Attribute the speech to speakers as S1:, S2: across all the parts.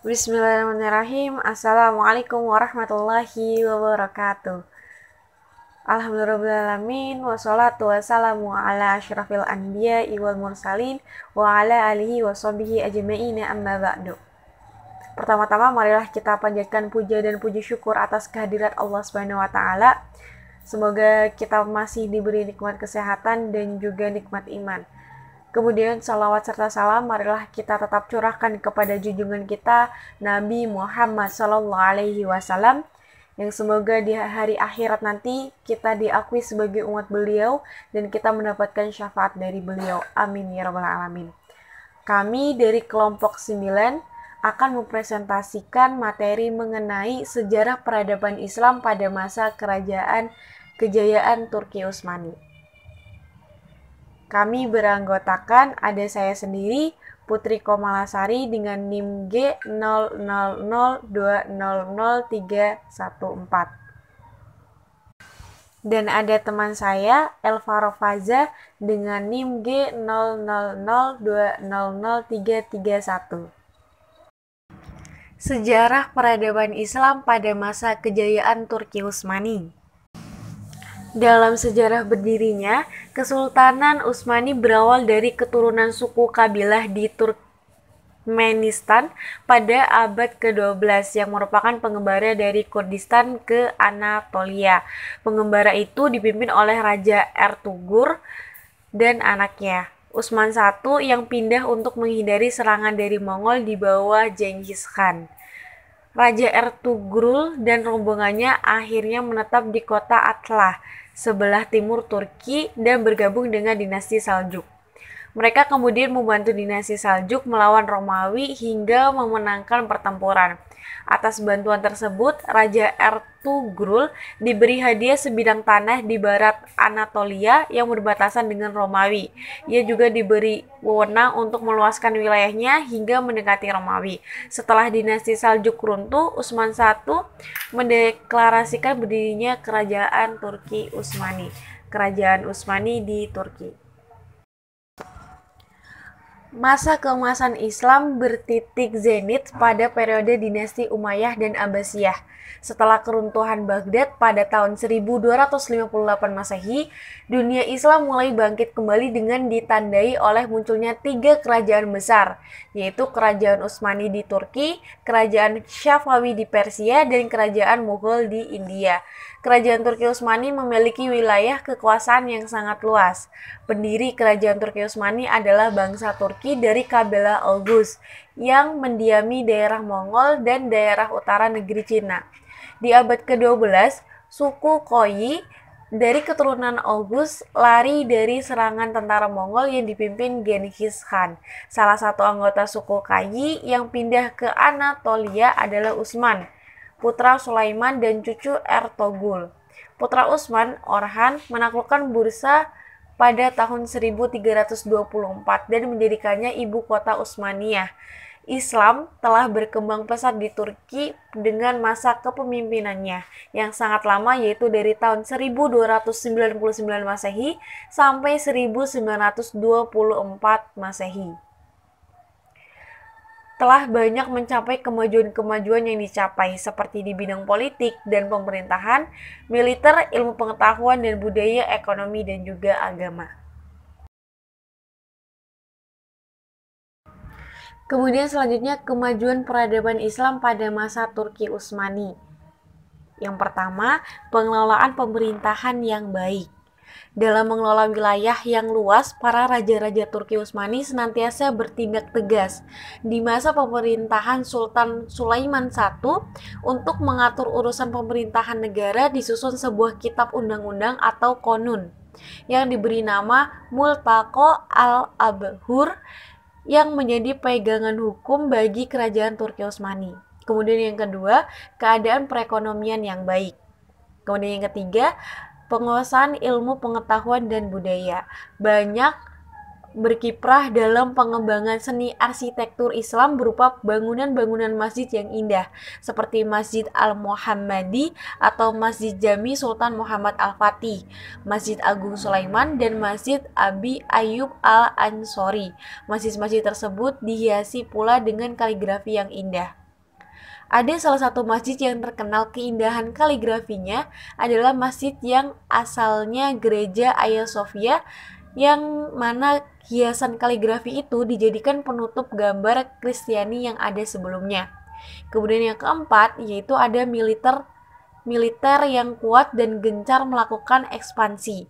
S1: Bismillahirrahmanirrahim. Assalamualaikum warahmatullahi wabarakatuh. Alhamdulillahirrahmanirrahim. Wassalatu wassalamu ala syurafil anbiya iwal mursalin wa ala alihi wa sobihi ajma'ina amma ba'du. Pertama-tama marilah kita panjatkan puja dan puji syukur atas kehadirat Allah Subhanahu wa taala. Semoga kita masih diberi nikmat kesehatan dan juga nikmat iman. Kemudian salawat serta salam marilah kita tetap curahkan kepada junjungan kita Nabi Muhammad Sallallahu Alaihi Wasallam yang semoga di hari akhirat nanti kita diakui sebagai umat beliau dan kita mendapatkan syafaat dari beliau. Amin ya rabbal alamin. Kami dari kelompok 9 akan mempresentasikan materi mengenai sejarah peradaban Islam pada masa kerajaan kejayaan Turki Utsmani. Kami beranggotakan ada saya sendiri, Putri Komalasari dengan NIM g 000200314 Dan ada teman saya, Elvaro Faza dengan NIM g 000200331 Sejarah peradaban Islam pada masa kejayaan Turki Utsmani. Dalam sejarah berdirinya, Kesultanan Utsmani berawal dari keturunan suku kabilah di Turkmenistan pada abad ke-12 yang merupakan pengembara dari Kurdistan ke Anatolia. Pengembara itu dipimpin oleh Raja Ertugur dan anaknya. Utsman I yang pindah untuk menghindari serangan dari Mongol di bawah Jenghis Khan. Raja Ertugrul dan rombongannya akhirnya menetap di kota Atlah, sebelah timur Turki dan bergabung dengan dinasti Saljuk. Mereka kemudian membantu dinasti Saljuk melawan Romawi hingga memenangkan pertempuran. Atas bantuan tersebut, Raja Ertugrul diberi hadiah sebidang tanah di barat Anatolia yang berbatasan dengan Romawi. Ia juga diberi wewenang untuk meluaskan wilayahnya hingga mendekati Romawi. Setelah dinasti Saljuk runtuh, Utsman I mendeklarasikan berdirinya Kerajaan Turki Utsmani. Kerajaan Utsmani di Turki masa keemasan Islam bertitik zenit pada periode dinasti Umayyah dan Abbasiyah. Setelah keruntuhan Baghdad pada tahun 1258 Masehi, dunia Islam mulai bangkit kembali dengan ditandai oleh munculnya tiga kerajaan besar, yaitu Kerajaan Utsmani di Turki, Kerajaan Syafawi di Persia, dan Kerajaan Mughal di India. Kerajaan Turki Utsmani memiliki wilayah kekuasaan yang sangat luas. Pendiri Kerajaan Turki Utsmani adalah bangsa Turki dari Kabela Oghuz yang mendiami daerah Mongol dan daerah utara negeri Cina. Di abad ke-12, suku Koyi dari keturunan Oghuz lari dari serangan tentara Mongol yang dipimpin Genghis Khan. Salah satu anggota suku Koyi yang pindah ke Anatolia adalah Utsman putra Sulaiman dan cucu Ertogul. Putra Usman, Orhan menaklukkan Bursa pada tahun 1324 dan menjadikannya ibu kota Utsmaniyah. Islam telah berkembang pesat di Turki dengan masa kepemimpinannya yang sangat lama yaitu dari tahun 1299 Masehi sampai 1924 Masehi telah banyak mencapai kemajuan-kemajuan yang dicapai seperti di bidang politik dan pemerintahan, militer, ilmu pengetahuan dan budaya, ekonomi dan juga agama. Kemudian selanjutnya kemajuan peradaban Islam pada masa Turki Utsmani. Yang pertama, pengelolaan pemerintahan yang baik. Dalam mengelola wilayah yang luas, para raja-raja Turki Utsmani senantiasa bertindak tegas di masa pemerintahan Sultan Sulaiman I untuk mengatur urusan pemerintahan negara disusun sebuah kitab undang-undang atau konun yang diberi nama Multako al-Abhur yang menjadi pegangan hukum bagi kerajaan Turki Utsmani. Kemudian yang kedua, keadaan perekonomian yang baik. Kemudian yang ketiga, penguasaan ilmu pengetahuan dan budaya. Banyak berkiprah dalam pengembangan seni arsitektur Islam berupa bangunan-bangunan masjid yang indah seperti Masjid Al-Muhammadi atau Masjid Jami Sultan Muhammad Al-Fatih, Masjid Agung Sulaiman dan Masjid Abi Ayub Al-Ansori. Masjid-masjid tersebut dihiasi pula dengan kaligrafi yang indah. Ada salah satu masjid yang terkenal keindahan kaligrafinya adalah masjid yang asalnya gereja Hagia Sophia yang mana hiasan kaligrafi itu dijadikan penutup gambar Kristiani yang ada sebelumnya. Kemudian yang keempat yaitu ada militer militer yang kuat dan gencar melakukan ekspansi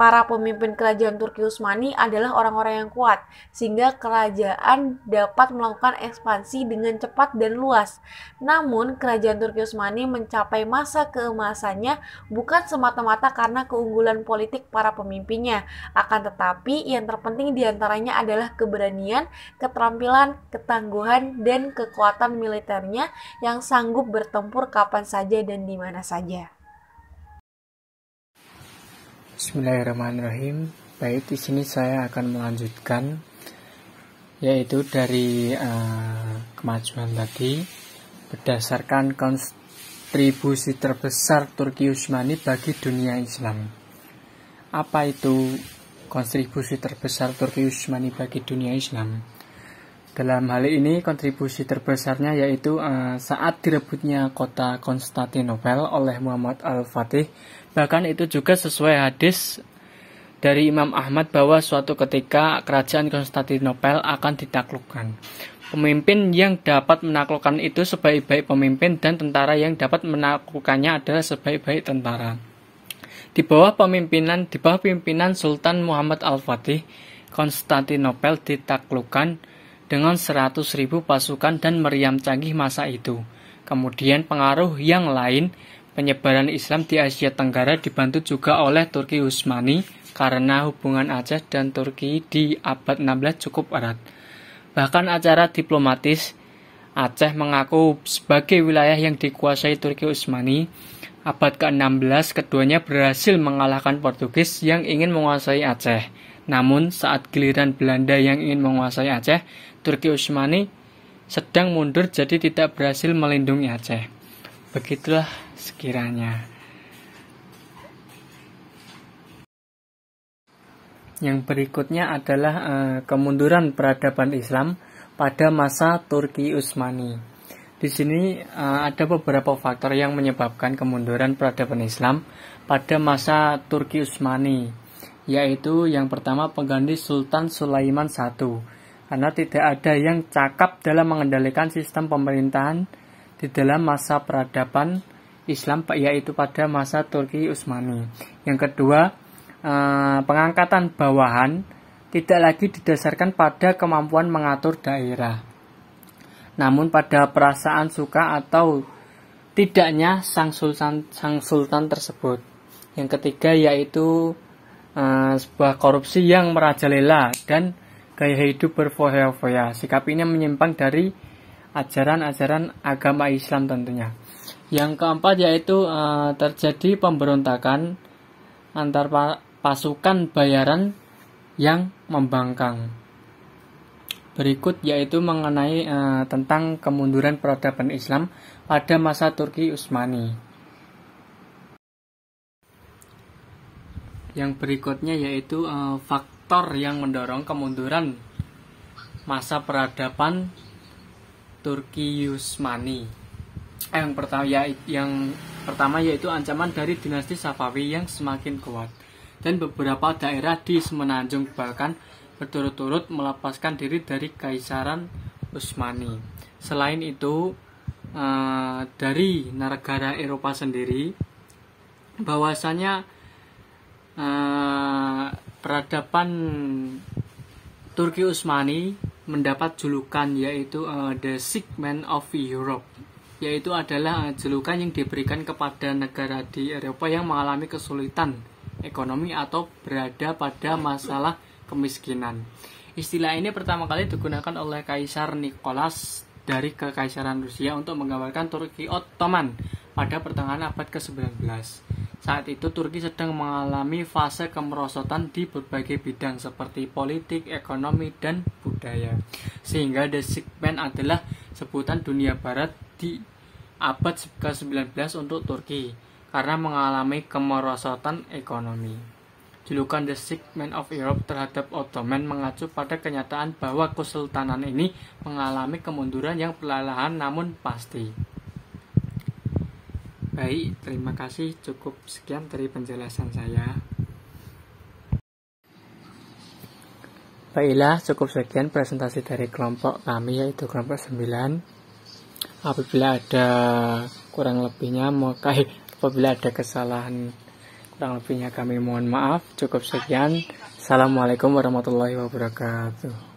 S1: para pemimpin kerajaan Turki Utsmani adalah orang-orang yang kuat, sehingga kerajaan dapat melakukan ekspansi dengan cepat dan luas. Namun, kerajaan Turki Utsmani mencapai masa keemasannya bukan semata-mata karena keunggulan politik para pemimpinnya, akan tetapi yang terpenting diantaranya adalah keberanian, keterampilan, ketangguhan, dan kekuatan militernya yang sanggup bertempur kapan saja dan di mana saja.
S2: Bismillahirrahmanirrahim. Baik, di sini saya akan melanjutkan yaitu dari uh, kemajuan tadi berdasarkan kontribusi terbesar Turki Utsmani bagi dunia Islam. Apa itu kontribusi terbesar Turki Utsmani bagi dunia Islam? Dalam hal ini kontribusi terbesarnya yaitu uh, saat direbutnya kota Konstantinopel oleh Muhammad Al-Fatih. Bahkan itu juga sesuai hadis dari Imam Ahmad bahwa suatu ketika kerajaan Konstantinopel akan ditaklukkan. Pemimpin yang dapat menaklukkan itu sebaik-baik pemimpin dan tentara yang dapat menaklukkannya adalah sebaik-baik tentara. Di bawah pemimpinan di bawah pimpinan Sultan Muhammad Al-Fatih, Konstantinopel ditaklukkan dengan 100.000 pasukan dan meriam canggih masa itu. Kemudian pengaruh yang lain, penyebaran Islam di Asia Tenggara dibantu juga oleh Turki Utsmani karena hubungan Aceh dan Turki di abad 16 cukup erat. Bahkan acara diplomatis, Aceh mengaku sebagai wilayah yang dikuasai Turki Utsmani. Abad ke-16 keduanya berhasil mengalahkan Portugis yang ingin menguasai Aceh. Namun, saat giliran Belanda yang ingin menguasai Aceh, Turki Utsmani sedang mundur jadi tidak berhasil melindungi Aceh. Begitulah sekiranya. Yang berikutnya adalah e, kemunduran peradaban Islam pada masa Turki Utsmani. Di sini e, ada beberapa faktor yang menyebabkan kemunduran peradaban Islam pada masa Turki Utsmani yaitu yang pertama pengganti Sultan Sulaiman I karena tidak ada yang cakap dalam mengendalikan sistem pemerintahan di dalam masa peradaban Islam yaitu pada masa Turki Utsmani. Yang kedua, eh, pengangkatan bawahan tidak lagi didasarkan pada kemampuan mengatur daerah. Namun pada perasaan suka atau tidaknya sang sultan sang sultan tersebut. Yang ketiga yaitu uh, sebuah korupsi yang merajalela dan gaya hidup berfoya-foya. Sikap ini menyimpang dari ajaran-ajaran agama Islam tentunya. Yang keempat yaitu uh, terjadi pemberontakan antar pasukan bayaran yang membangkang. Berikut yaitu mengenai uh, tentang kemunduran peradaban Islam pada masa Turki Utsmani. Yang berikutnya yaitu uh, faktor yang mendorong kemunduran masa peradaban Turki Yusmani. Eh, yang pertama ya yang pertama yaitu ancaman dari dinasti Safawi yang semakin kuat dan beberapa daerah di semenanjung Balkan berturut-turut melepaskan diri dari kaisaran Utsmani. Selain itu eh, dari negara Eropa sendiri bahwasanya Eh, peradaban Turki Utsmani mendapat julukan yaitu uh, The Sick Man of Europe yaitu adalah eh, julukan yang diberikan kepada negara di Eropa yang mengalami kesulitan ekonomi atau berada pada masalah kemiskinan. Istilah ini pertama kali digunakan oleh Kaisar Nicholas dari Kekaisaran Rusia untuk menggambarkan Turki Ottoman pada pertengahan abad ke-19. Saat itu Turki sedang mengalami fase kemerosotan di berbagai bidang seperti politik, ekonomi, dan budaya. Sehingga The Sick Man adalah sebutan dunia barat di abad ke-19 untuk Turki karena mengalami kemerosotan ekonomi. Julukan The Sick Man of Europe terhadap Ottoman mengacu pada kenyataan bahwa kesultanan ini mengalami kemunduran yang perlahan namun pasti. Baik, terima kasih. Cukup sekian dari penjelasan saya. Baiklah, cukup sekian presentasi dari kelompok kami, yaitu kelompok 9. Apabila ada kurang lebihnya, maka eh, apabila ada kesalahan kurang lebihnya kami mohon maaf. Cukup sekian. Assalamualaikum warahmatullahi wabarakatuh.